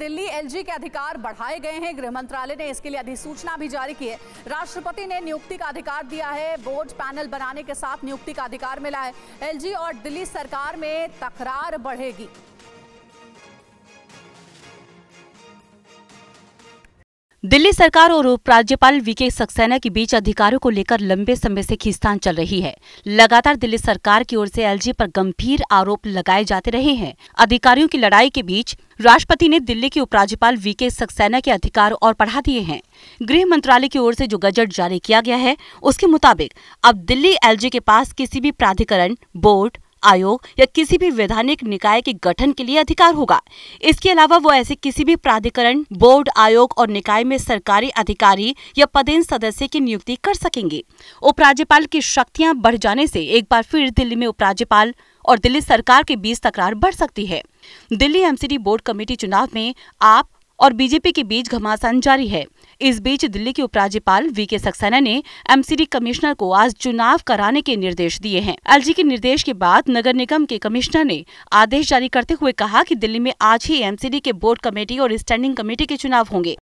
Delhi LG के अधिकार बढ़ाए गए हैं गृह मंत्रालय ने इसके लिए अधिसूचना भी जारी की है राष्ट्रपति ने नियुक्ति का अधिकार दिया है बोर्ड पैनल बनाने के साथ नियुक्ति का अधिकार मिला है एलजी और दिल्ली सरकार में तकरार बढ़ेगी दिल्ली सरकार और उपराज्यपाल वीके सक्सेना के बीच अधिकारों को लेकर लंबे समय से खींचतान चल रही है लगातार दिल्ली सरकार की ओर से एलजी पर गंभीर आरोप लगाए जाते रहे हैं अधिकारियों की लड़ाई के बीच राष्ट्रपति ने दिल्ली के उपराज्यपाल वीके सक्सेना के अधिकार और बढ़ा दिए हैं गृह मंत्रालय की ओर से जो गजट जारी किया गया है उसके मुताबिक अब दिल्ली एलजी के पास किसी भी प्राधिकरण बोर्ड आयोग या किसी भी वैधानिक निकाय के गठन के लिए अधिकार होगा इसके अलावा वो ऐसे किसी भी प्राधिकरण बोर्ड आयोग और निकाय में सरकारी अधिकारी या पदेन सदस्य की नियुक्ति कर सकेंगे उपराज्यपाल की शक्तियाँ बढ़ जाने से एक बार फिर दिल्ली में उपराज्यपाल और दिल्ली सरकार के बीच तकरार बढ़ सकती है दिल्ली एमसीडी बोर्ड कमेटी चुनाव में आप और बीजेपी के बीच घमासान जारी है इस बीच दिल्ली के उपराज्यपाल वी के सक्सेना ने एम कमिश्नर को आज चुनाव कराने के निर्देश दिए हैं एल के निर्देश के बाद नगर निगम के कमिश्नर ने आदेश जारी करते हुए कहा कि दिल्ली में आज ही एम के बोर्ड कमेटी और स्टैंडिंग कमेटी के चुनाव होंगे